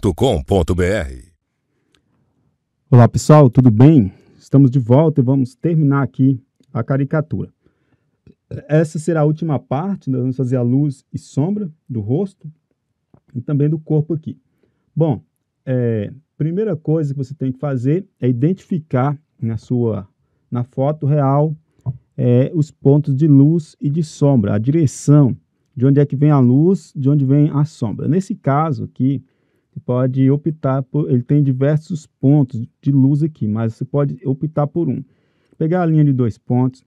www.radiofobia.com.br Olá pessoal, tudo bem? Estamos de volta e vamos terminar aqui a caricatura. Essa será a última parte, nós vamos fazer a luz e sombra do rosto e também do corpo aqui. Bom, é, primeira coisa que você tem que fazer é identificar na sua na foto real é, os pontos de luz e de sombra, a direção de onde é que vem a luz, de onde vem a sombra. Nesse caso aqui, pode optar por. Ele tem diversos pontos de luz aqui, mas você pode optar por um. Pegar a linha de dois pontos.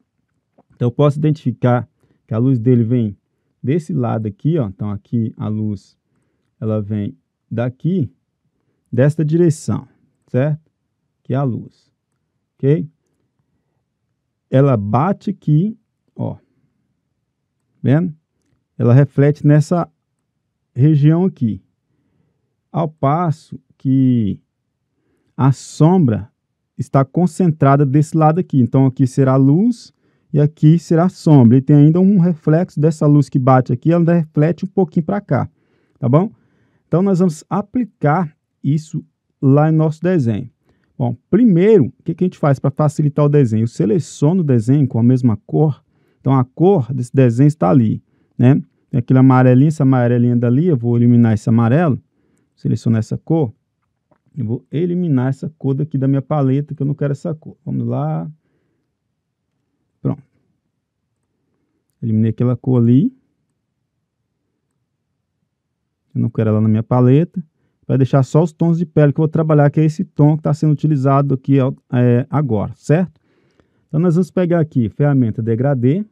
Então, eu posso identificar que a luz dele vem desse lado aqui, ó. Então, aqui a luz ela vem daqui, desta direção, certo? Que é a luz, ok? Ela bate aqui, ó. Vendo? Ela reflete nessa região aqui, ao passo que a sombra está concentrada desse lado aqui. Então, aqui será luz e aqui será sombra. E tem ainda um reflexo dessa luz que bate aqui, ela reflete um pouquinho para cá, tá bom? Então, nós vamos aplicar isso lá em nosso desenho. Bom, primeiro, o que, que a gente faz para facilitar o desenho? Eu seleciono o desenho com a mesma cor. Então, a cor desse desenho está ali, né? Tem aquele amarelinho, essa amarelinha dali, eu vou eliminar esse amarelo selecionar essa cor. Eu vou eliminar essa cor daqui da minha paleta, que eu não quero essa cor. Vamos lá. Pronto. Eliminei aquela cor ali. Eu não quero ela na minha paleta. Vai deixar só os tons de pele que eu vou trabalhar, que é esse tom que está sendo utilizado aqui é, agora, certo? Então, nós vamos pegar aqui ferramenta degradê,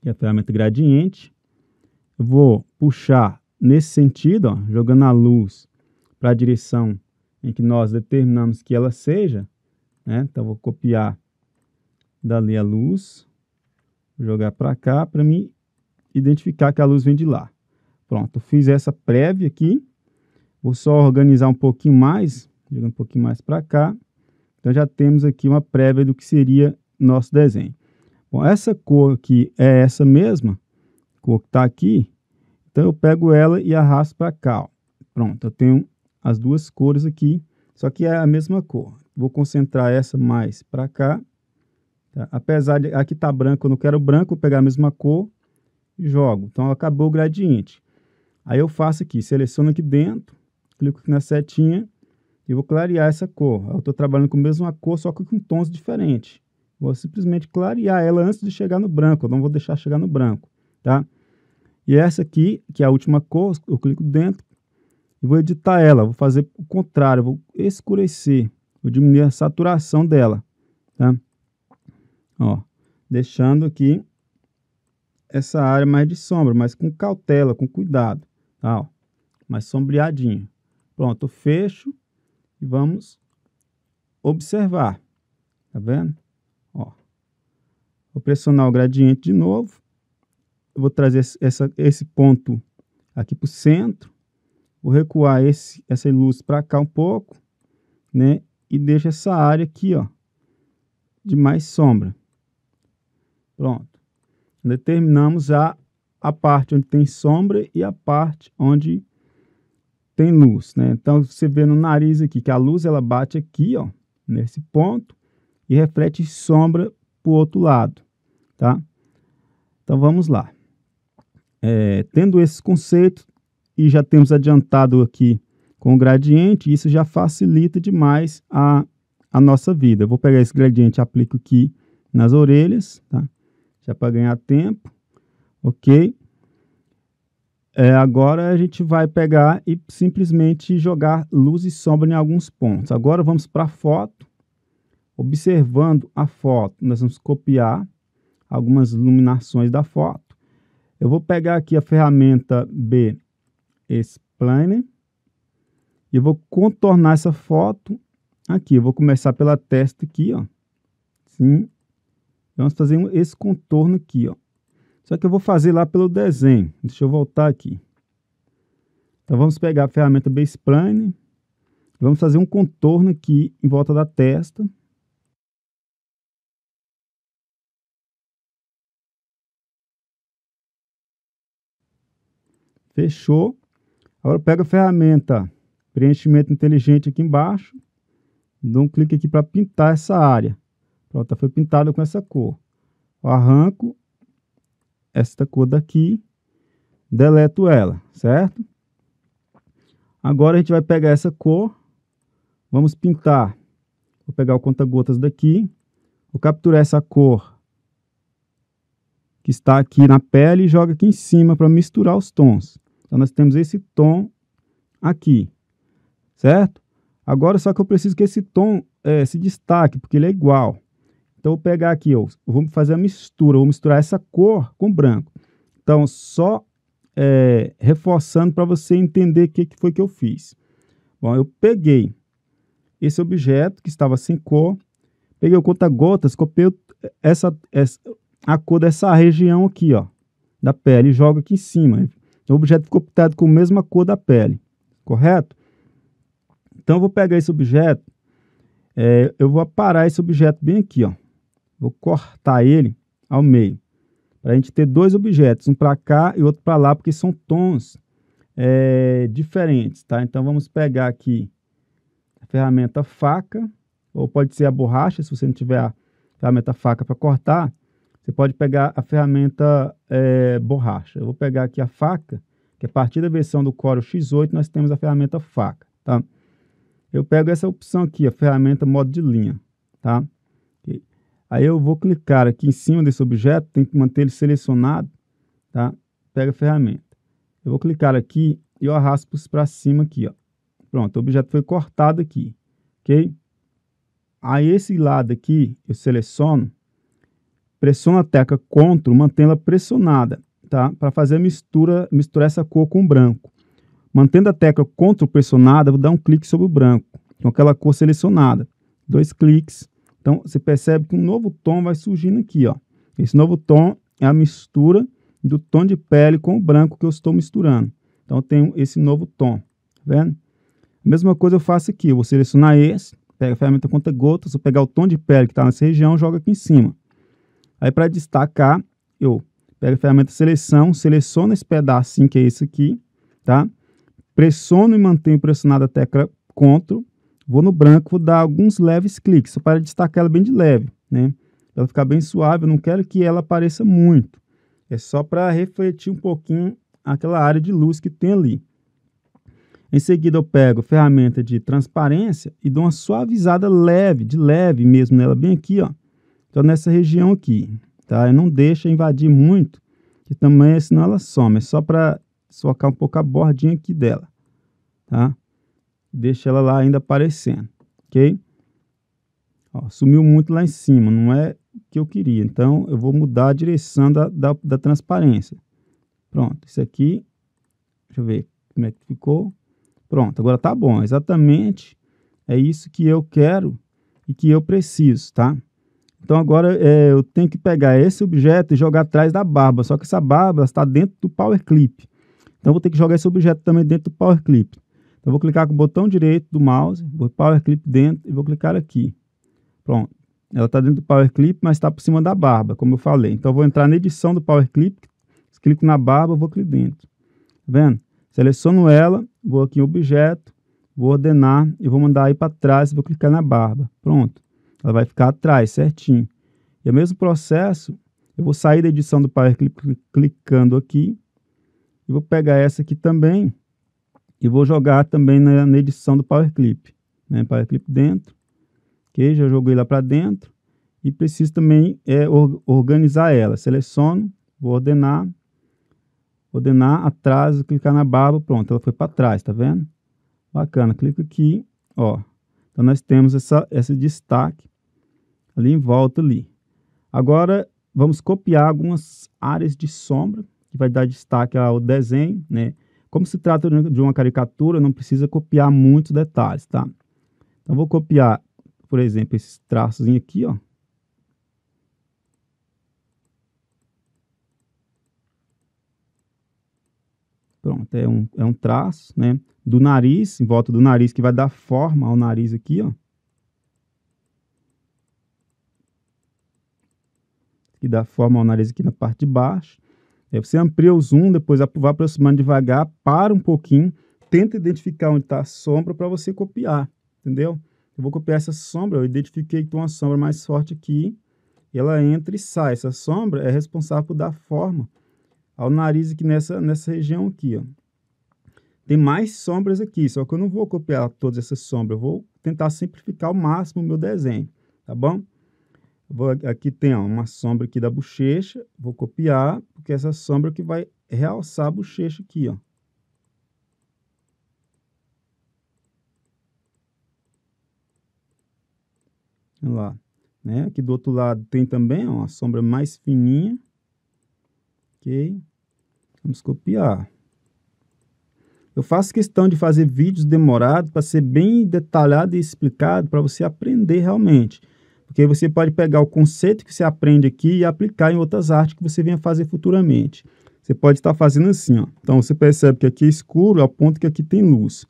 que é a ferramenta gradiente. Eu vou puxar nesse sentido, ó, jogando a luz para a direção em que nós determinamos que ela seja, né? então vou copiar dali a luz, jogar para cá para me identificar que a luz vem de lá. Pronto, fiz essa prévia aqui, vou só organizar um pouquinho mais, jogar um pouquinho mais para cá, então já temos aqui uma prévia do que seria nosso desenho. Bom, essa cor aqui é essa mesma, cor que está aqui, então, eu pego ela e arrasto para cá. Ó. Pronto, eu tenho as duas cores aqui, só que é a mesma cor. Vou concentrar essa mais para cá. Tá? Apesar de aqui tá branco, eu não quero branco, vou pegar a mesma cor e jogo. Então, acabou o gradiente. Aí eu faço aqui, seleciono aqui dentro, clico aqui na setinha e vou clarear essa cor. Eu estou trabalhando com a mesma cor, só que com tons diferentes. Vou simplesmente clarear ela antes de chegar no branco, eu não vou deixar chegar no branco, tá? E essa aqui, que é a última cor, eu clico dentro e vou editar ela. Vou fazer o contrário, vou escurecer, vou diminuir a saturação dela. Tá? Ó, deixando aqui essa área mais de sombra, mas com cautela, com cuidado. Tá? Ó, mais sombreadinho. Pronto, fecho e vamos observar. Tá vendo? Ó, vou pressionar o gradiente de novo eu vou trazer essa, esse ponto aqui para o centro, vou recuar esse, essa luz para cá um pouco, né? E deixo essa área aqui, ó, de mais sombra. Pronto. Determinamos a, a parte onde tem sombra e a parte onde tem luz, né? Então, você vê no nariz aqui que a luz, ela bate aqui, ó, nesse ponto e reflete sombra para o outro lado, tá? Então, vamos lá é, tendo esse conceito, e já temos adiantado aqui com o gradiente, isso já facilita demais a, a nossa vida. Eu vou pegar esse gradiente e aplico aqui nas orelhas, tá? já para ganhar tempo, ok? É, agora a gente vai pegar e simplesmente jogar luz e sombra em alguns pontos. Agora vamos para a foto. Observando a foto, nós vamos copiar algumas iluminações da foto. Eu vou pegar aqui a ferramenta B Explainer e vou contornar essa foto aqui. Eu vou começar pela testa aqui, ó. Sim. Vamos fazer esse contorno aqui, ó. Só que eu vou fazer lá pelo desenho. Deixa eu voltar aqui. Então vamos pegar a ferramenta B Spline. Vamos fazer um contorno aqui em volta da testa. Fechou. Agora eu pego a ferramenta preenchimento inteligente aqui embaixo. Dou um clique aqui para pintar essa área. Pronto, tá, foi pintada com essa cor. Eu arranco esta cor daqui, deleto ela, certo? Agora a gente vai pegar essa cor, vamos pintar. Vou pegar o conta-gotas daqui, vou capturar essa cor que está aqui na pele e joga aqui em cima para misturar os tons. Então, nós temos esse tom aqui, certo? Agora, só que eu preciso que esse tom é, se destaque, porque ele é igual. Então, eu vou pegar aqui, eu vou fazer a mistura, vou misturar essa cor com branco. Então, só é, reforçando para você entender o que, que foi que eu fiz. Bom, eu peguei esse objeto que estava sem cor, peguei o conta-gotas, copiei essa, essa, a cor dessa região aqui, ó, da pele, e jogo aqui em cima o objeto ficou pintado com a mesma cor da pele, correto? Então, eu vou pegar esse objeto, é, eu vou aparar esse objeto bem aqui, ó. Vou cortar ele ao meio, para a gente ter dois objetos, um para cá e outro para lá, porque são tons é, diferentes, tá? Então, vamos pegar aqui a ferramenta faca, ou pode ser a borracha, se você não tiver a ferramenta faca para cortar. Você pode pegar a ferramenta é, borracha. Eu vou pegar aqui a faca, que a partir da versão do Corel X8 nós temos a ferramenta faca, tá? Eu pego essa opção aqui, a ferramenta modo de linha, tá? Aí eu vou clicar aqui em cima desse objeto, tem que manter ele selecionado, tá? Pega a ferramenta. Eu vou clicar aqui e eu arrasto para cima aqui, ó. Pronto, o objeto foi cortado aqui, ok? Aí esse lado aqui eu seleciono pressiona a teca CTRL, mantendo pressionada, tá? Para fazer a mistura, misturar essa cor com o branco. Mantendo a tecla CTRL pressionada, vou dar um clique sobre o branco, com aquela cor selecionada. Dois cliques. Então, você percebe que um novo tom vai surgindo aqui, ó. Esse novo tom é a mistura do tom de pele com o branco que eu estou misturando. Então, eu tenho esse novo tom, tá vendo? mesma coisa eu faço aqui, eu vou selecionar esse, pega a ferramenta conta gotas, vou pegar o tom de pele que está nessa região joga aqui em cima. Aí para destacar, eu pego a ferramenta seleção, seleciono esse pedacinho que é esse aqui, tá? Pressiono e mantenho pressionada a tecla CTRL, vou no branco, vou dar alguns leves cliques, só para destacar ela bem de leve, né? Ela ficar bem suave, eu não quero que ela apareça muito. É só para refletir um pouquinho aquela área de luz que tem ali. Em seguida eu pego a ferramenta de transparência e dou uma suavizada leve, de leve mesmo nela, bem aqui, ó então, nessa região aqui, tá? Eu não deixa invadir muito, que também, senão ela some. É só para socar um pouco a bordinha aqui dela, tá? Deixa ela lá ainda aparecendo, ok? Ó, sumiu muito lá em cima, não é o que eu queria. Então, eu vou mudar a direção da, da, da transparência. Pronto, isso aqui, deixa eu ver como é que ficou. Pronto, agora tá bom, exatamente é isso que eu quero e que eu preciso, tá? Então agora é, eu tenho que pegar esse objeto e jogar atrás da barba, só que essa barba está dentro do Power Clip. Então eu vou ter que jogar esse objeto também dentro do Power Clip. Então eu vou clicar com o botão direito do mouse, vou Power Clip dentro e vou clicar aqui. Pronto. Ela está dentro do Power Clip, mas está por cima da barba, como eu falei. Então eu vou entrar na edição do Power Clip, clico na barba, vou aqui dentro. Tá vendo? Seleciono ela, vou aqui em objeto, vou ordenar e vou mandar aí para trás, e vou clicar na barba. Pronto. Ela vai ficar atrás, certinho. E é o mesmo processo, eu vou sair da edição do Power Clip clicando aqui. E vou pegar essa aqui também e vou jogar também na, na edição do Power Clip. Né? Power Clip dentro. Ok, já joguei lá para dentro. E preciso também é, or, organizar ela. Seleciono, vou ordenar. Ordenar, atrás. clicar na barba, pronto, ela foi para trás, tá vendo? Bacana, clico aqui, ó. Então nós temos essa, esse destaque ali em volta ali. Agora, vamos copiar algumas áreas de sombra, que vai dar destaque ao desenho, né? Como se trata de uma caricatura, não precisa copiar muitos detalhes, tá? Então, vou copiar, por exemplo, esses traços aqui, ó. Pronto, é um, é um traço, né? Do nariz, em volta do nariz, que vai dar forma ao nariz aqui, ó. que dá forma ao nariz aqui na parte de baixo. Aí você amplia o zoom, depois vai aproximando devagar, para um pouquinho, tenta identificar onde está a sombra para você copiar, entendeu? Eu vou copiar essa sombra, eu identifiquei que tem uma sombra mais forte aqui, ela entra e sai. Essa sombra é responsável por dar forma ao nariz aqui nessa, nessa região aqui, ó. Tem mais sombras aqui, só que eu não vou copiar todas essas sombras, eu vou tentar simplificar ao máximo o meu desenho, tá bom? Vou, aqui tem ó, uma sombra aqui da bochecha, vou copiar, porque essa sombra que vai realçar a bochecha aqui, ó. Olha lá, né? Aqui do outro lado tem também uma sombra mais fininha, ok? Vamos copiar. Eu faço questão de fazer vídeos demorados para ser bem detalhado e explicado para você aprender realmente. Porque você pode pegar o conceito que você aprende aqui e aplicar em outras artes que você venha fazer futuramente. Você pode estar fazendo assim, ó. Então você percebe que aqui é escuro ao ponto que aqui tem luz.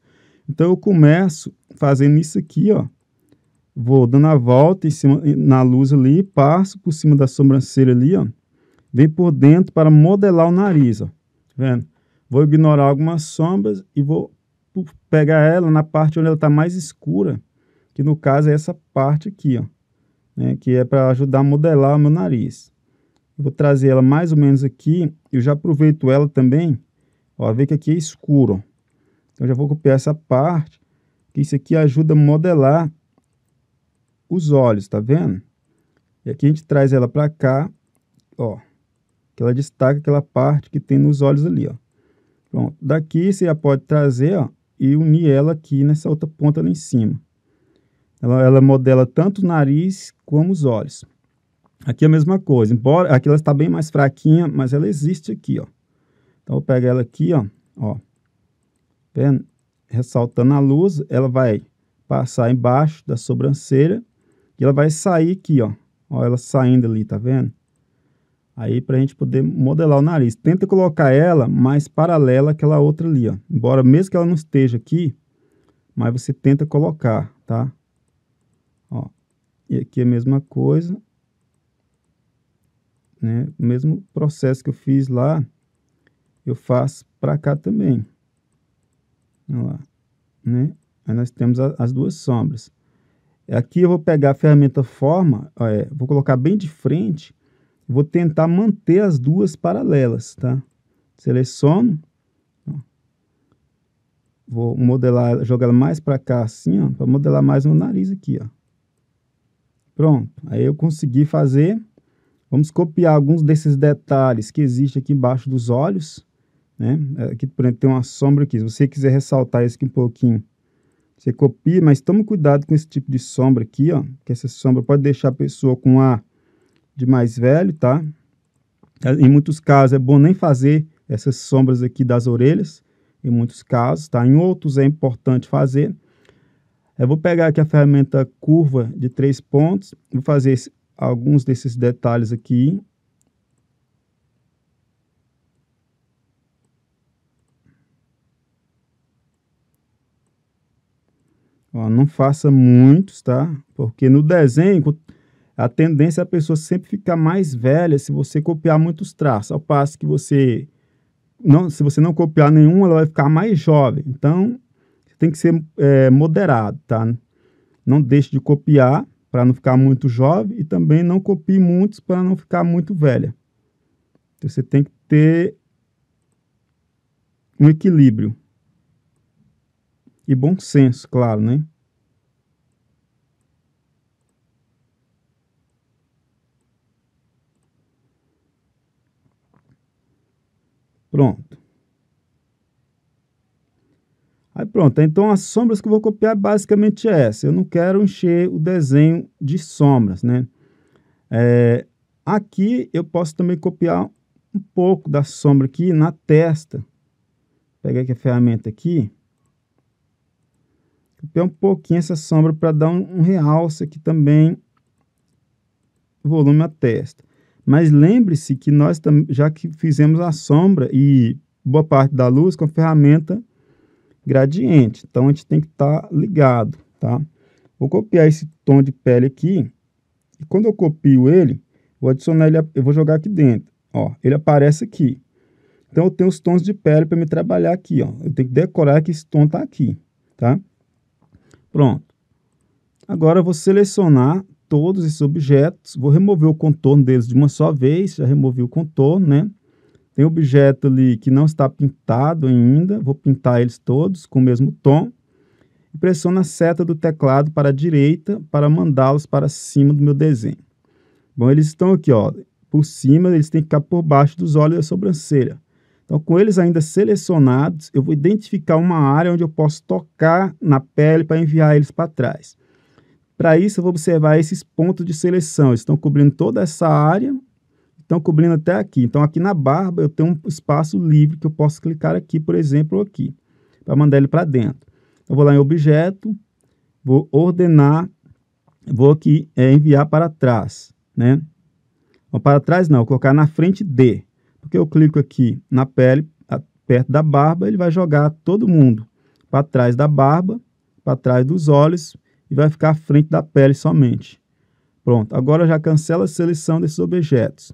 Então eu começo fazendo isso aqui, ó. Vou dando a volta em cima na luz ali, passo por cima da sobrancelha ali, ó. Vem por dentro para modelar o nariz, ó. Tá vendo? Vou ignorar algumas sombras e vou pegar ela na parte onde ela está mais escura, que no caso é essa parte aqui, ó né, que é para ajudar a modelar meu nariz. vou trazer ela mais ou menos aqui, eu já aproveito ela também, ó, vê que aqui é escuro. Então, já vou copiar essa parte, que isso aqui ajuda a modelar os olhos, tá vendo? E aqui a gente traz ela para cá, ó, que ela destaca aquela parte que tem nos olhos ali, ó. Pronto, daqui você já pode trazer, ó, e unir ela aqui nessa outra ponta ali em cima. Ela, ela modela tanto o nariz como os olhos. Aqui é a mesma coisa, embora aqui ela está bem mais fraquinha, mas ela existe aqui, ó. Então, eu pego ela aqui, ó, ó. Vendo? Ressaltando a luz, ela vai passar embaixo da sobrancelha e ela vai sair aqui, ó. Ó, ela saindo ali, tá vendo? Aí, para a gente poder modelar o nariz. Tenta colocar ela mais paralela àquela outra ali, ó. Embora mesmo que ela não esteja aqui, mas você tenta colocar, tá? Ó, e aqui a mesma coisa, né? O mesmo processo que eu fiz lá, eu faço para cá também. Olha lá, né? Aí nós temos a, as duas sombras. Aqui eu vou pegar a ferramenta forma, é, vou colocar bem de frente, vou tentar manter as duas paralelas, tá? Seleciono, ó. vou modelar, jogar mais para cá assim, ó, para modelar mais meu nariz aqui, ó. Pronto, aí eu consegui fazer. Vamos copiar alguns desses detalhes que existe aqui embaixo dos olhos. Né? É, aqui, por exemplo, tem uma sombra aqui. Se você quiser ressaltar isso aqui um pouquinho, você copia, mas tome cuidado com esse tipo de sombra aqui, ó, que essa sombra pode deixar a pessoa com ar de mais velho, tá? Em muitos casos é bom nem fazer essas sombras aqui das orelhas, em muitos casos, tá? Em outros é importante fazer, eu vou pegar aqui a ferramenta curva de três pontos, vou fazer esse, alguns desses detalhes aqui. Ó, não faça muitos, tá? Porque no desenho, a tendência é a pessoa sempre ficar mais velha se você copiar muitos traços. Ao passo que você não, se você não copiar nenhum, ela vai ficar mais jovem. Então, tem que ser é, moderado, tá? Não deixe de copiar para não ficar muito jovem e também não copie muitos para não ficar muito velha. Então, você tem que ter um equilíbrio e bom senso, claro, né? Pronto. Aí pronto, então as sombras que eu vou copiar basicamente é essa. Eu não quero encher o desenho de sombras, né? É, aqui eu posso também copiar um pouco da sombra aqui na testa. Peguei aqui a ferramenta aqui. Copiar um pouquinho essa sombra para dar um, um realce aqui também. Volume à testa. Mas lembre-se que nós já que fizemos a sombra e boa parte da luz com a ferramenta gradiente. Então, a gente tem que estar tá ligado, tá? Vou copiar esse tom de pele aqui. E quando eu copio ele, vou adicionar ele, eu vou jogar aqui dentro. Ó, ele aparece aqui. Então, eu tenho os tons de pele para me trabalhar aqui, ó. Eu tenho que decorar que esse tom está aqui, tá? Pronto. Agora, eu vou selecionar todos esses objetos, vou remover o contorno deles de uma só vez, já removi o contorno, né? Tem objeto ali que não está pintado ainda, vou pintar eles todos com o mesmo tom. E pressiono a seta do teclado para a direita para mandá-los para cima do meu desenho. Bom, eles estão aqui, ó, por cima, eles têm que ficar por baixo dos olhos da sobrancelha. Então, com eles ainda selecionados, eu vou identificar uma área onde eu posso tocar na pele para enviar eles para trás. Para isso, eu vou observar esses pontos de seleção. Eles estão cobrindo toda essa área Estão cobrindo até aqui. Então, aqui na barba, eu tenho um espaço livre que eu posso clicar aqui, por exemplo, aqui, para mandar ele para dentro. Então, eu vou lá em objeto, vou ordenar, vou aqui é, enviar para trás, né? Ou para trás não, colocar na frente de, porque eu clico aqui na pele, a, perto da barba, ele vai jogar todo mundo para trás da barba, para trás dos olhos e vai ficar à frente da pele somente. Pronto, agora já cancela a seleção desses objetos.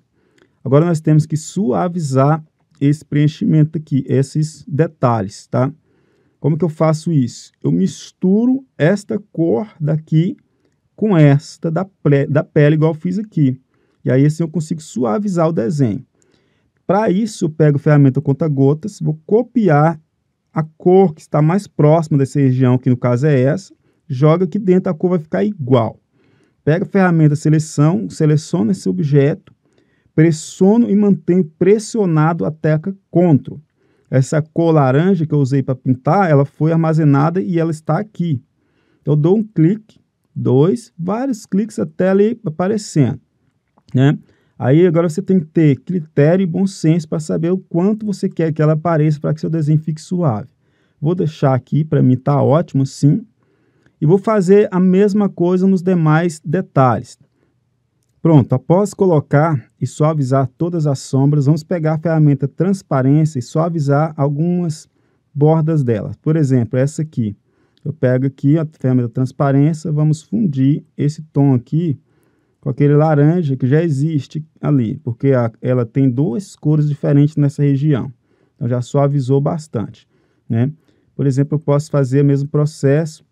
Agora nós temos que suavizar esse preenchimento aqui, esses detalhes, tá? Como que eu faço isso? Eu misturo esta cor daqui com esta da, da pele, igual fiz aqui. E aí assim eu consigo suavizar o desenho. Para isso, eu pego a ferramenta conta-gotas, vou copiar a cor que está mais próxima dessa região, que no caso é essa, joga aqui dentro, a cor vai ficar igual. Pega a ferramenta seleção, seleciona esse objeto, pressiono e mantenho pressionado a teca CTRL. Essa cor laranja que eu usei para pintar, ela foi armazenada e ela está aqui. Eu dou um clique, dois, vários cliques até ela ir aparecendo, né? Aí agora você tem que ter critério e bom senso para saber o quanto você quer que ela apareça para que seu desenho fique suave. Vou deixar aqui, para mim está ótimo assim. E vou fazer a mesma coisa nos demais detalhes. Pronto, após colocar e suavizar todas as sombras, vamos pegar a ferramenta transparência e suavizar algumas bordas dela. Por exemplo, essa aqui. Eu pego aqui a ferramenta transparência, vamos fundir esse tom aqui com aquele laranja que já existe ali, porque a, ela tem duas cores diferentes nessa região. Então já suavizou bastante, né? Por exemplo, eu posso fazer o mesmo processo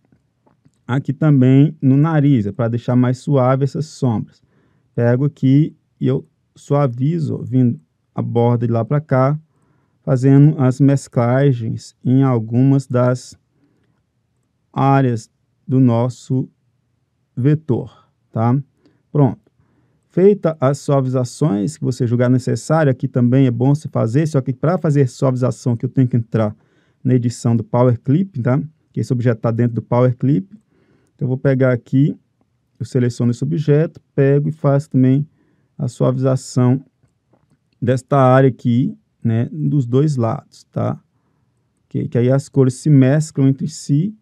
aqui também no nariz, é para deixar mais suave essas sombras pego aqui e eu suavizo vindo a borda de lá para cá, fazendo as mesclagens em algumas das áreas do nosso vetor, tá? Pronto. Feita as suavizações que você julgar necessária, aqui também é bom se fazer, só que para fazer suavização que eu tenho que entrar na edição do Power Clip, tá? Que esse objeto está dentro do Power Clip. Então, eu vou pegar aqui eu seleciono esse objeto, pego e faço também a suavização desta área aqui, né, dos dois lados, tá? Que, que aí as cores se mesclam entre si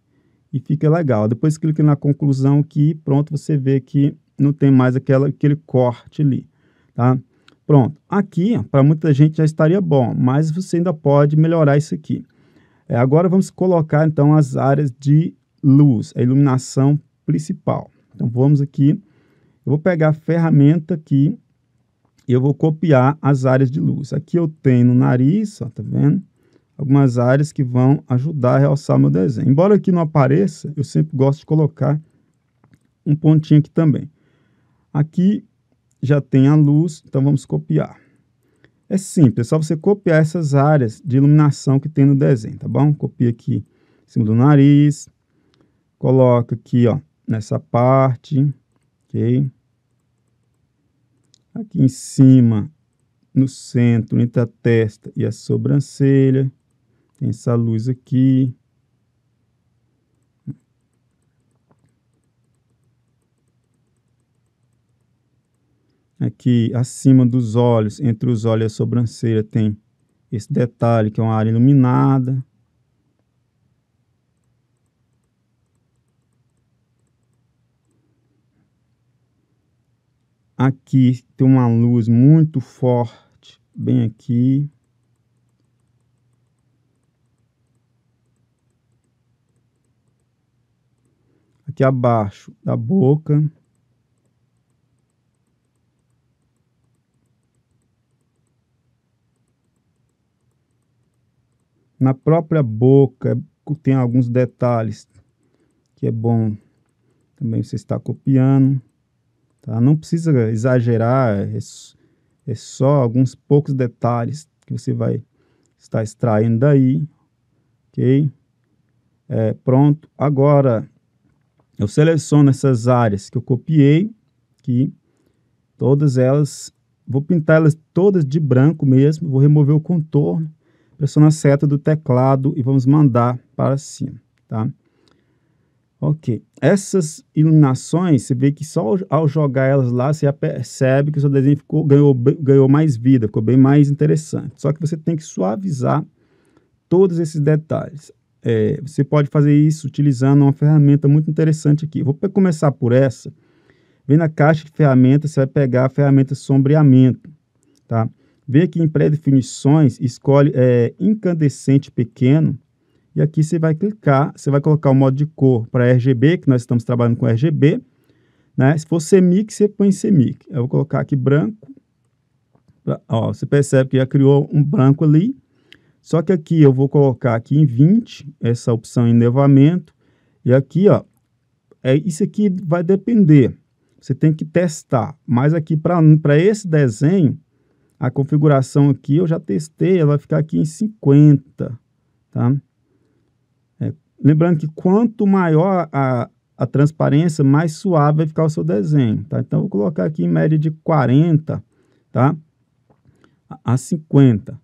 e fica legal. Depois clica na conclusão aqui, pronto, você vê que não tem mais aquela, aquele corte ali, tá? Pronto, aqui para muita gente já estaria bom, mas você ainda pode melhorar isso aqui. É, agora vamos colocar então as áreas de luz, a iluminação principal. Então vamos aqui, eu vou pegar a ferramenta aqui e eu vou copiar as áreas de luz. Aqui eu tenho no nariz, ó, tá vendo? Algumas áreas que vão ajudar a realçar meu desenho. Embora aqui não apareça, eu sempre gosto de colocar um pontinho aqui também. Aqui já tem a luz, então vamos copiar. É simples, é só você copiar essas áreas de iluminação que tem no desenho, tá bom? Copia aqui em cima do nariz, coloca aqui, ó, nessa parte, ok? Aqui em cima, no centro, entre a testa e a sobrancelha, tem essa luz aqui. Aqui acima dos olhos, entre os olhos e a sobrancelha, tem esse detalhe que é uma área iluminada. Aqui tem uma luz muito forte, bem aqui. Aqui abaixo da boca. na própria boca tem alguns detalhes que é bom também você está copiando Tá? Não precisa exagerar, é, é só alguns poucos detalhes que você vai estar extraindo daí, ok? É, pronto. Agora, eu seleciono essas áreas que eu copiei, que todas elas, vou pintar elas todas de branco mesmo, vou remover o contorno, pressiona a seta do teclado e vamos mandar para cima, tá? Ok. Essas iluminações, você vê que só ao jogar elas lá, você percebe que o seu desenho ficou, ganhou, ganhou mais vida, ficou bem mais interessante. Só que você tem que suavizar todos esses detalhes. É, você pode fazer isso utilizando uma ferramenta muito interessante aqui. Vou começar por essa. Vem na caixa de ferramentas, você vai pegar a ferramenta sombreamento, tá? Vem aqui em pré-definições, escolhe é, incandescente pequeno, e aqui você vai clicar, você vai colocar o modo de cor para RGB, que nós estamos trabalhando com RGB. Né? Se for CMYK, você põe CMYK. Eu vou colocar aqui branco. Pra, ó, você percebe que já criou um branco ali. Só que aqui eu vou colocar aqui em 20, essa opção em nevamento. E aqui, ó, é, isso aqui vai depender. Você tem que testar. Mas aqui para esse desenho, a configuração aqui eu já testei, ela vai ficar aqui em 50, tá? Lembrando que quanto maior a, a transparência, mais suave vai ficar o seu desenho, tá? Então, vou colocar aqui em média de 40, tá? A 50,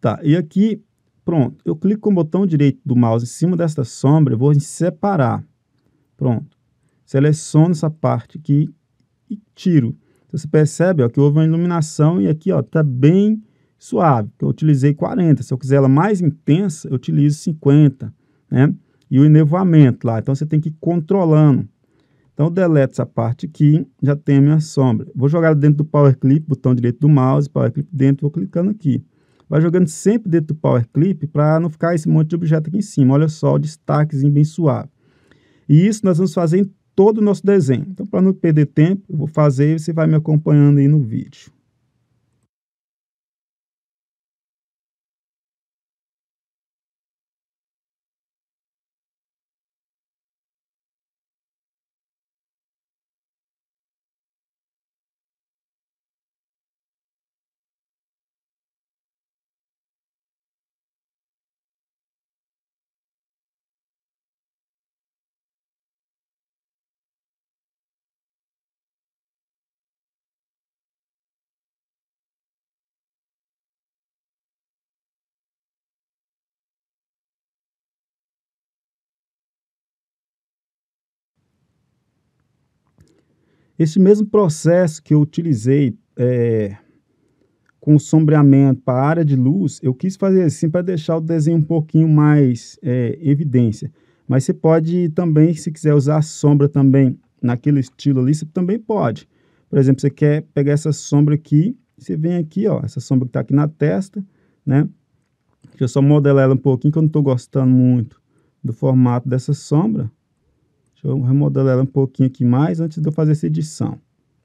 tá? E aqui, pronto, eu clico com o botão direito do mouse em cima desta sombra, eu vou separar, pronto. Seleciono essa parte aqui e tiro. Então, você percebe, ó, que houve uma iluminação e aqui, ó, tá bem suave, eu utilizei 40. Se eu quiser ela mais intensa, eu utilizo 50, né? e o enevoamento lá. Então você tem que ir controlando. Então deleta essa parte aqui, já tem a minha sombra. Vou jogar dentro do Power Clip, botão direito do mouse, Power Clip dentro, vou clicando aqui. Vai jogando sempre dentro do Power Clip para não ficar esse monte de objeto aqui em cima. Olha só o destaquezinho bem suave. E isso nós vamos fazer em todo o nosso desenho. Então para não perder tempo, eu vou fazer e você vai me acompanhando aí no vídeo. Esse mesmo processo que eu utilizei é, com o sombreamento para a área de luz, eu quis fazer assim para deixar o desenho um pouquinho mais é, evidência. Mas você pode também, se quiser usar sombra também naquele estilo ali, você também pode. Por exemplo, você quer pegar essa sombra aqui, você vem aqui, ó, essa sombra que está aqui na testa, né? Deixa eu só modelar ela um pouquinho, que eu não estou gostando muito do formato dessa sombra. Deixa eu remodelar ela um pouquinho aqui mais antes de eu fazer essa edição.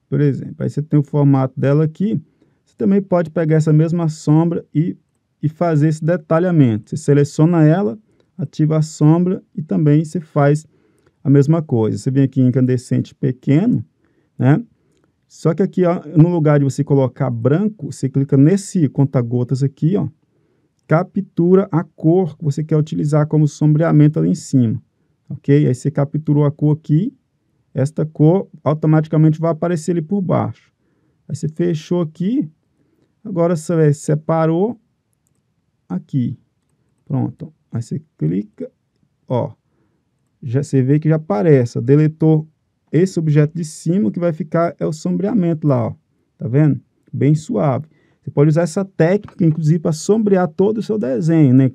Por exemplo, aí você tem o formato dela aqui. Você também pode pegar essa mesma sombra e, e fazer esse detalhamento. Você seleciona ela, ativa a sombra e também você faz a mesma coisa. Você vem aqui em incandescente pequeno, né? Só que aqui, ó, no lugar de você colocar branco, você clica nesse conta-gotas aqui, ó, captura a cor que você quer utilizar como sombreamento ali em cima ok? Aí você capturou a cor aqui, esta cor automaticamente vai aparecer ali por baixo. Aí você fechou aqui, agora você é, separou aqui. Pronto, aí você clica, ó, já, você vê que já aparece, ó, deletou esse objeto de cima, que vai ficar é o sombreamento lá, ó, tá vendo? Bem suave. Você pode usar essa técnica, inclusive, para sombrear todo o seu desenho, né?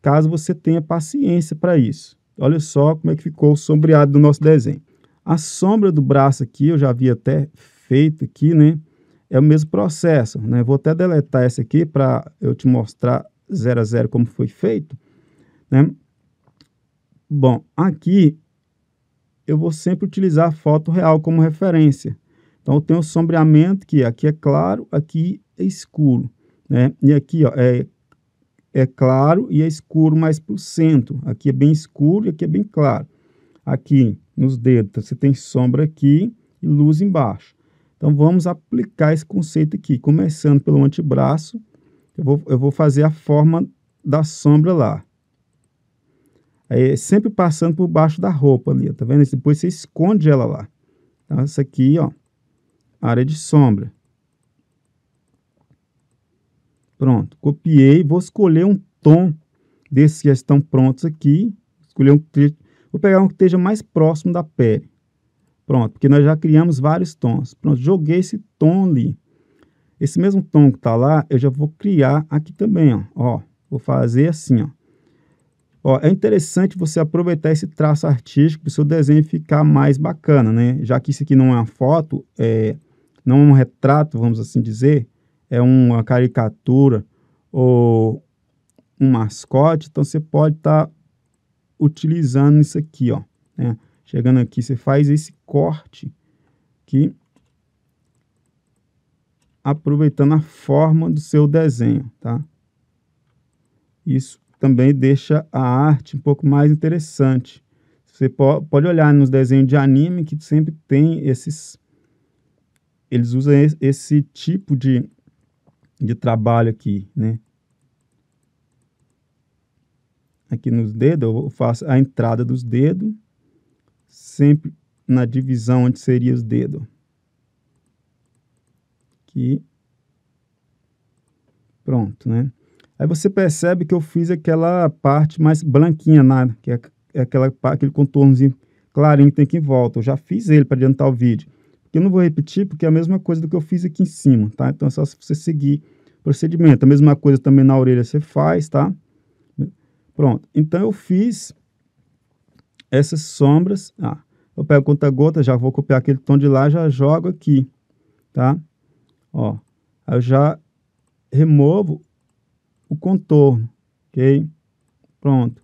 Caso você tenha paciência para isso. Olha só como é que ficou o sombreado do nosso desenho. A sombra do braço aqui, eu já havia até feito aqui, né? É o mesmo processo, né? Vou até deletar essa aqui para eu te mostrar 0 a 0 como foi feito, né? Bom, aqui eu vou sempre utilizar a foto real como referência. Então, eu tenho o sombreamento que aqui é claro, aqui é escuro, né? E aqui ó, é é claro e é escuro mais para o centro. Aqui é bem escuro e aqui é bem claro. Aqui nos dedos tá? você tem sombra aqui e luz embaixo. Então vamos aplicar esse conceito aqui, começando pelo antebraço. Eu vou, eu vou fazer a forma da sombra lá. Aí, sempre passando por baixo da roupa ali, tá vendo? Depois você esconde ela lá. Então, essa aqui, ó, área de sombra. Pronto, copiei, vou escolher um tom desses que já estão prontos aqui. Escolher um vou pegar um que esteja mais próximo da pele. Pronto, porque nós já criamos vários tons. Pronto, joguei esse tom ali. Esse mesmo tom que está lá, eu já vou criar aqui também, ó. ó vou fazer assim, ó. ó. É interessante você aproveitar esse traço artístico para o seu desenho ficar mais bacana, né? Já que isso aqui não é uma foto, é, não é um retrato, vamos assim dizer, é uma caricatura ou um mascote, então você pode estar tá utilizando isso aqui, ó. Né? Chegando aqui, você faz esse corte aqui, aproveitando a forma do seu desenho, tá? Isso também deixa a arte um pouco mais interessante. Você pode olhar nos desenhos de anime que sempre tem esses... Eles usam esse tipo de de trabalho aqui, né? Aqui nos dedos, eu faço a entrada dos dedos, sempre na divisão onde seria os dedos. Aqui. Pronto, né? Aí você percebe que eu fiz aquela parte mais branquinha, nada, né? que é, é aquela, aquele contornozinho clarinho que tem aqui em volta. Eu já fiz ele para adiantar o vídeo. Eu não vou repetir porque é a mesma coisa do que eu fiz aqui em cima, tá? Então é só você seguir o procedimento. A mesma coisa também na orelha você faz, tá? Pronto. Então eu fiz essas sombras. Ah, eu pego conta-gota, já vou copiar aquele tom de lá, já jogo aqui, tá? Ó, eu já removo o contorno, ok? Pronto.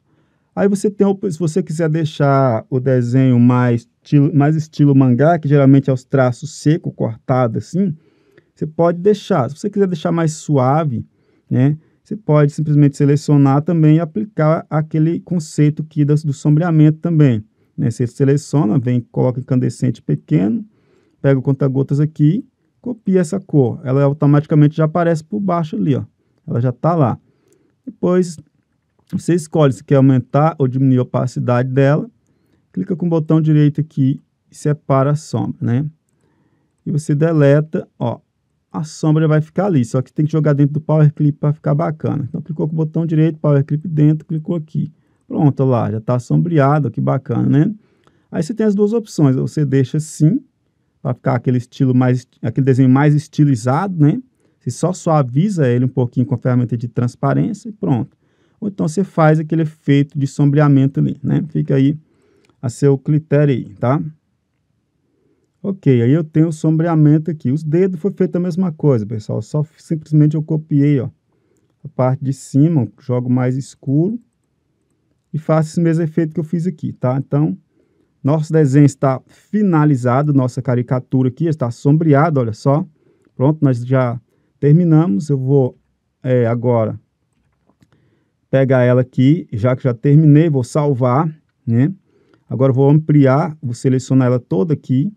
Aí você tem, se você quiser deixar o desenho mais estilo, mais estilo mangá, que geralmente é os traços seco, cortado assim, você pode deixar. Se você quiser deixar mais suave, né, você pode simplesmente selecionar também e aplicar aquele conceito que do, do sombreamento também. Né? Você seleciona, vem, coloca incandescente pequeno, pega o conta-gotas aqui, copia essa cor. Ela automaticamente já aparece por baixo ali, ó. Ela já está lá. Depois você escolhe se quer aumentar ou diminuir a opacidade dela. Clica com o botão direito aqui e separa a sombra, né? E você deleta, ó, a sombra vai ficar ali, só que tem que jogar dentro do Power Clip para ficar bacana. Então, clicou com o botão direito, Power Clip dentro, clicou aqui. Pronto, lá, já está sombreado, que bacana, né? Aí você tem as duas opções, você deixa assim, para ficar aquele estilo mais, aquele desenho mais estilizado, né? Você só suaviza ele um pouquinho com a ferramenta de transparência e pronto ou então você faz aquele efeito de sombreamento ali, né? Fica aí a seu critério aí, tá? Ok, aí eu tenho o sombreamento aqui. Os dedos foi feita a mesma coisa, pessoal. Só simplesmente eu copiei, ó, a parte de cima, jogo mais escuro e faço esse mesmo efeito que eu fiz aqui, tá? Então, nosso desenho está finalizado, nossa caricatura aqui está sombreada, olha só. Pronto, nós já terminamos. Eu vou é, agora pegar ela aqui, já que já terminei, vou salvar, né? Agora vou ampliar, vou selecionar ela toda aqui,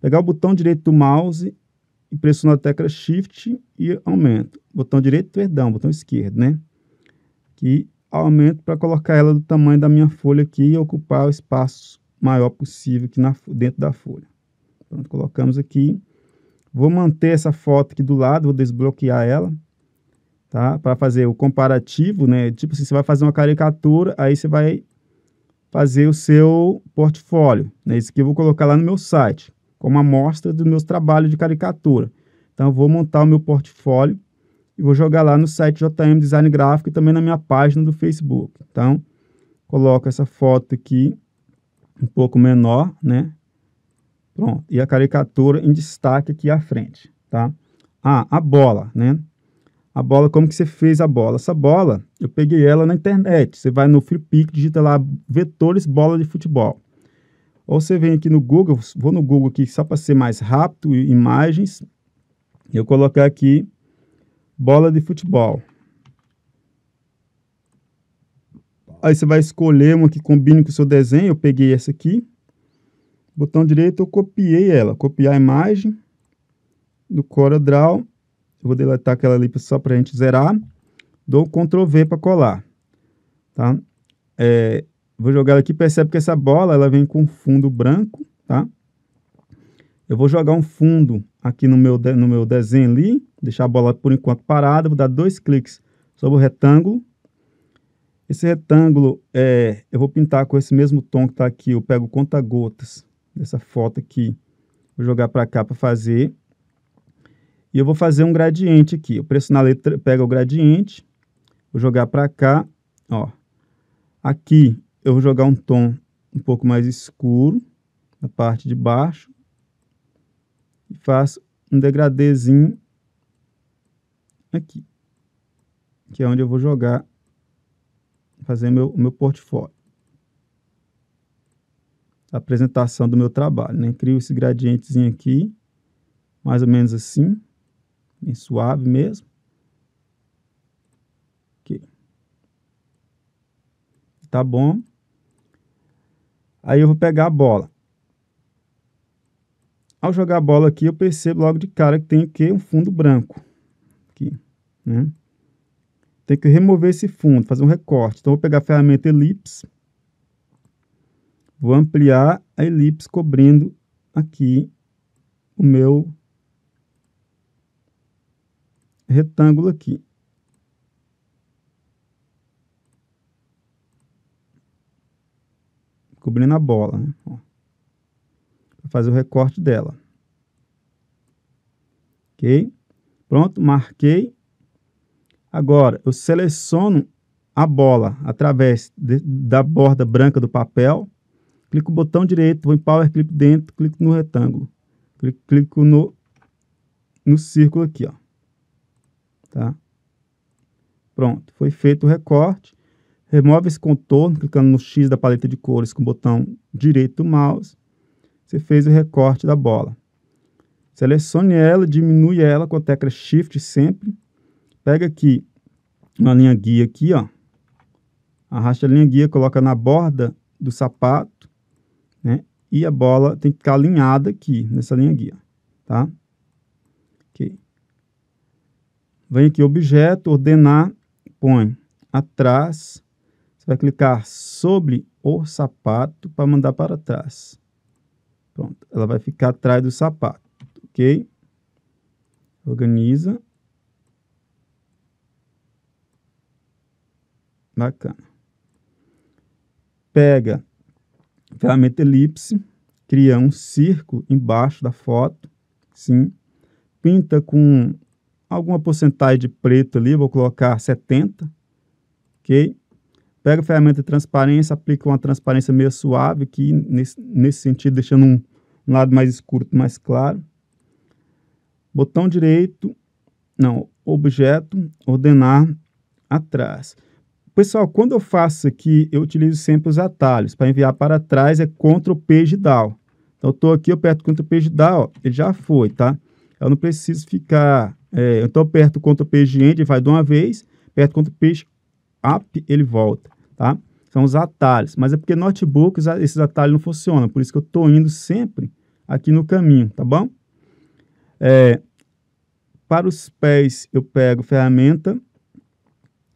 pegar o botão direito do mouse e pressionar a tecla Shift e aumento. Botão direito, perdão, botão esquerdo, né? Aqui aumento para colocar ela do tamanho da minha folha aqui e ocupar o espaço maior possível aqui na, dentro da folha. Pronto, colocamos aqui. Vou manter essa foto aqui do lado, vou desbloquear ela tá? Para fazer o comparativo, né? Tipo assim, você vai fazer uma caricatura, aí você vai fazer o seu portfólio, né? Isso aqui eu vou colocar lá no meu site, como amostra dos meus trabalhos de caricatura. Então eu vou montar o meu portfólio e vou jogar lá no site JM Design Gráfico e também na minha página do Facebook. Então, coloco essa foto aqui um pouco menor, né? Pronto. E a caricatura em destaque aqui à frente, tá? Ah, a bola, né? a bola, como que você fez a bola? Essa bola, eu peguei ela na internet. Você vai no Flipik, digita lá vetores bola de futebol. Ou você vem aqui no Google, vou no Google aqui só para ser mais rápido, imagens. Eu colocar aqui bola de futebol. Aí você vai escolher uma que combine com o seu desenho. Eu peguei essa aqui. Botão direito, eu copiei ela. Copiar a imagem. No Cora Draw eu vou deletar aquela ali só para a gente zerar. Dou Ctrl V para colar. Tá? É, vou jogar ela aqui. Percebe que essa bola ela vem com fundo branco. Tá? Eu vou jogar um fundo aqui no meu, no meu desenho ali. Deixar a bola por enquanto parada. Vou dar dois cliques sobre o retângulo. Esse retângulo, é, eu vou pintar com esse mesmo tom que está aqui. Eu pego conta-gotas dessa foto aqui. Vou jogar para cá para fazer e eu vou fazer um gradiente aqui. Eu preço na letra pega o gradiente, vou jogar para cá, ó. Aqui eu vou jogar um tom um pouco mais escuro, na parte de baixo, e faço um degradêzinho aqui, que é onde eu vou jogar, fazer meu, meu portfólio. A apresentação do meu trabalho, né? Crio esse gradientezinho aqui, mais ou menos assim bem suave mesmo. Aqui. Tá bom. Aí eu vou pegar a bola. Ao jogar a bola aqui, eu percebo logo de cara que tem que um fundo branco. Aqui, né? Tem que remover esse fundo, fazer um recorte. Então, eu vou pegar a ferramenta elipse. Vou ampliar a elipse cobrindo aqui o meu retângulo aqui. Cobrindo a bola, né? Para fazer o recorte dela. Ok? Pronto, marquei. Agora, eu seleciono a bola através de, da borda branca do papel. Clico no botão direito, vou em Power Clip dentro, clico no retângulo. Clico, clico no, no círculo aqui, ó. Tá? Pronto, foi feito o recorte. Remove esse contorno, clicando no X da paleta de cores com o botão direito do mouse. Você fez o recorte da bola. Selecione ela, diminui ela com a tecla Shift sempre. Pega aqui uma linha guia aqui, ó. Arrasta a linha guia, coloca na borda do sapato, né? E a bola tem que ficar alinhada aqui, nessa linha guia, tá? Vem aqui, objeto, ordenar, põe atrás. Você vai clicar sobre o sapato para mandar para trás. Pronto, ela vai ficar atrás do sapato, ok? Organiza. Bacana. Pega ferramenta elipse, cria um círculo embaixo da foto, sim. Pinta com alguma porcentagem de preto ali, vou colocar 70, ok? Pega a ferramenta de transparência, aplica uma transparência meio suave aqui, nesse, nesse sentido, deixando um, um lado mais escuro, mais claro. Botão direito, não, objeto, ordenar atrás. Pessoal, quando eu faço aqui, eu utilizo sempre os atalhos. Para enviar para trás é Ctrl Page Down. Então, eu estou aqui, eu aperto Ctrl Page Down, ó, ele já foi, tá? Eu não preciso ficar é, então, aperto contra o peixe vai de uma vez, aperto contra o peixe up, ele volta, tá? São os atalhos, mas é porque notebook esses atalhos não funcionam, por isso que eu estou indo sempre aqui no caminho, tá bom? É, para os pés, eu pego ferramenta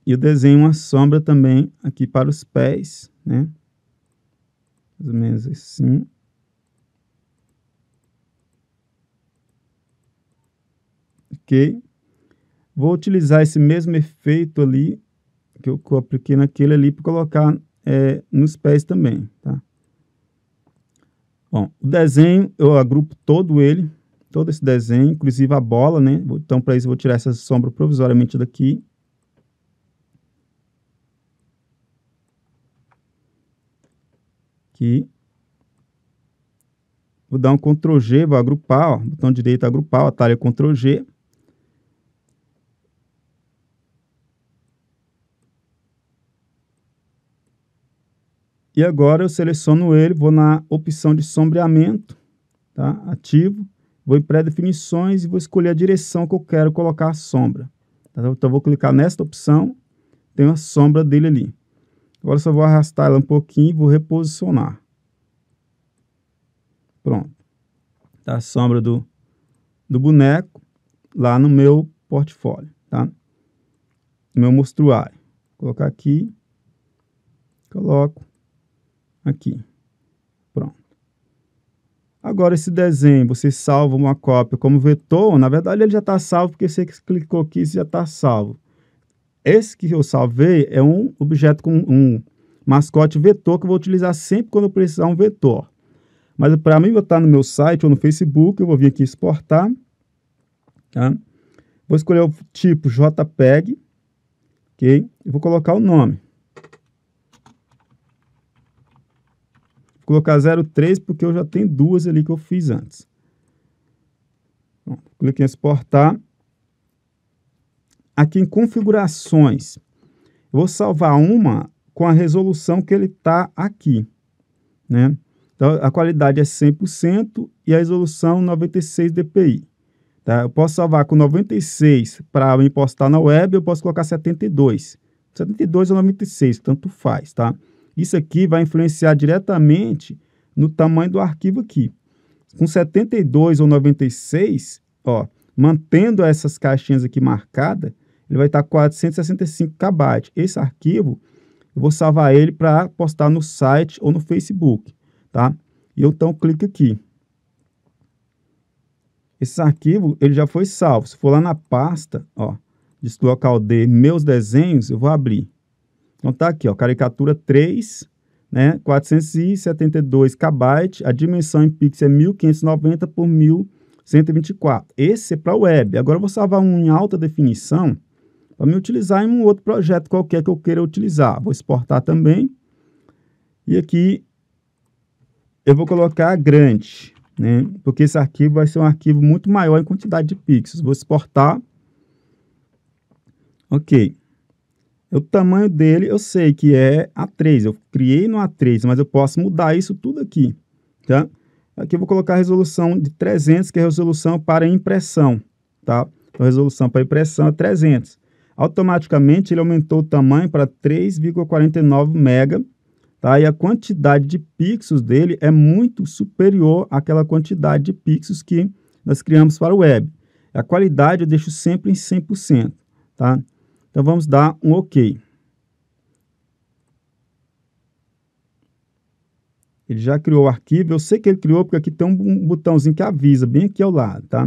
e eu desenho uma sombra também aqui para os pés, né? Mais ou menos assim. apliquei, vou utilizar esse mesmo efeito ali, que eu, que eu apliquei naquele ali, para colocar é, nos pés também, tá? Bom, o desenho, eu agrupo todo ele, todo esse desenho, inclusive a bola, né? Então, para isso, eu vou tirar essa sombra provisoriamente daqui. Aqui. Vou dar um Ctrl G, vou agrupar, ó, botão direito agrupar, atalho Ctrl G. E agora eu seleciono ele, vou na opção de sombreamento, tá? ativo, vou em pré-definições e vou escolher a direção que eu quero colocar a sombra. Então Então vou clicar nesta opção, tem a sombra dele ali. Agora só vou arrastar ela um pouquinho e vou reposicionar. Pronto. Tá a sombra do, do boneco lá no meu portfólio, tá? No meu mostruário. Vou colocar aqui, coloco. Aqui. Pronto. Agora, esse desenho, você salva uma cópia como vetor, na verdade ele já está salvo, porque você clicou aqui, e já está salvo. Esse que eu salvei é um objeto com um mascote vetor que eu vou utilizar sempre quando eu precisar um vetor. Mas para mim botar no meu site ou no Facebook, eu vou vir aqui exportar. Tá? Vou escolher o tipo JPEG, ok? E vou colocar o nome. colocar 03 porque eu já tenho duas ali que eu fiz antes. Pronto, clique em exportar. Aqui em configurações, eu vou salvar uma com a resolução que ele está aqui. Né? Então, a qualidade é 100% e a resolução 96 dpi. Tá? Eu posso salvar com 96 para impostar na web, eu posso colocar 72. 72 ou 96, tanto faz, tá? Isso aqui vai influenciar diretamente no tamanho do arquivo aqui. Com 72 ou 96, ó, mantendo essas caixinhas aqui marcadas, ele vai estar 465 KB. Esse arquivo, eu vou salvar ele para postar no site ou no Facebook, tá? E eu, então, clico aqui. Esse arquivo, ele já foi salvo. Se for lá na pasta, ó, deslocal de meus desenhos, eu vou abrir. Então tá aqui, ó, caricatura 3, né, 472 KB, a dimensão em pixel é 1590 por 1124. Esse é para web. Agora eu vou salvar um em alta definição para me utilizar em um outro projeto qualquer que eu queira utilizar. Vou exportar também. E aqui eu vou colocar grande, né? Porque esse arquivo vai ser um arquivo muito maior em quantidade de pixels. Vou exportar. OK. O tamanho dele eu sei que é A3, eu criei no A3, mas eu posso mudar isso tudo aqui, tá? Aqui eu vou colocar a resolução de 300, que é a resolução para impressão, tá? Então, a resolução para impressão é 300. Automaticamente ele aumentou o tamanho para 3,49 mega, tá? E a quantidade de pixels dele é muito superior àquela quantidade de pixels que nós criamos para o web. A qualidade eu deixo sempre em 100%, tá? Então vamos dar um OK. Ele já criou o arquivo. Eu sei que ele criou porque aqui tem um botãozinho que avisa, bem aqui ao lado, tá?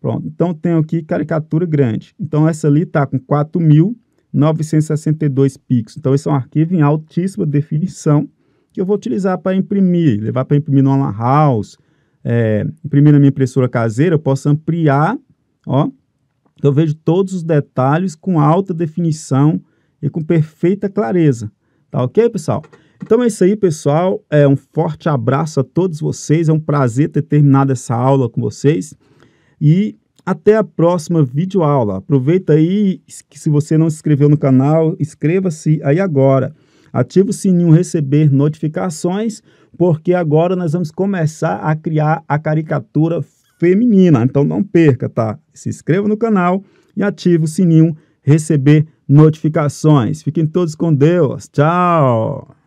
Pronto. Então tenho aqui caricatura grande. Então essa ali está com 4.962 pixels. Então esse é um arquivo em altíssima definição que eu vou utilizar para imprimir, levar para imprimir numa house, é, imprimir na minha impressora caseira, eu posso ampliar, ó, então, eu vejo todos os detalhes com alta definição e com perfeita clareza. Tá ok, pessoal? Então é isso aí, pessoal. É um forte abraço a todos vocês. É um prazer ter terminado essa aula com vocês. E até a próxima videoaula. Aproveita aí que se você não se inscreveu no canal, inscreva-se aí agora. Ative o sininho receber notificações, porque agora nós vamos começar a criar a caricatura feminina. Então não perca, tá? Se inscreva no canal e ative o sininho receber notificações. Fiquem todos com Deus. Tchau!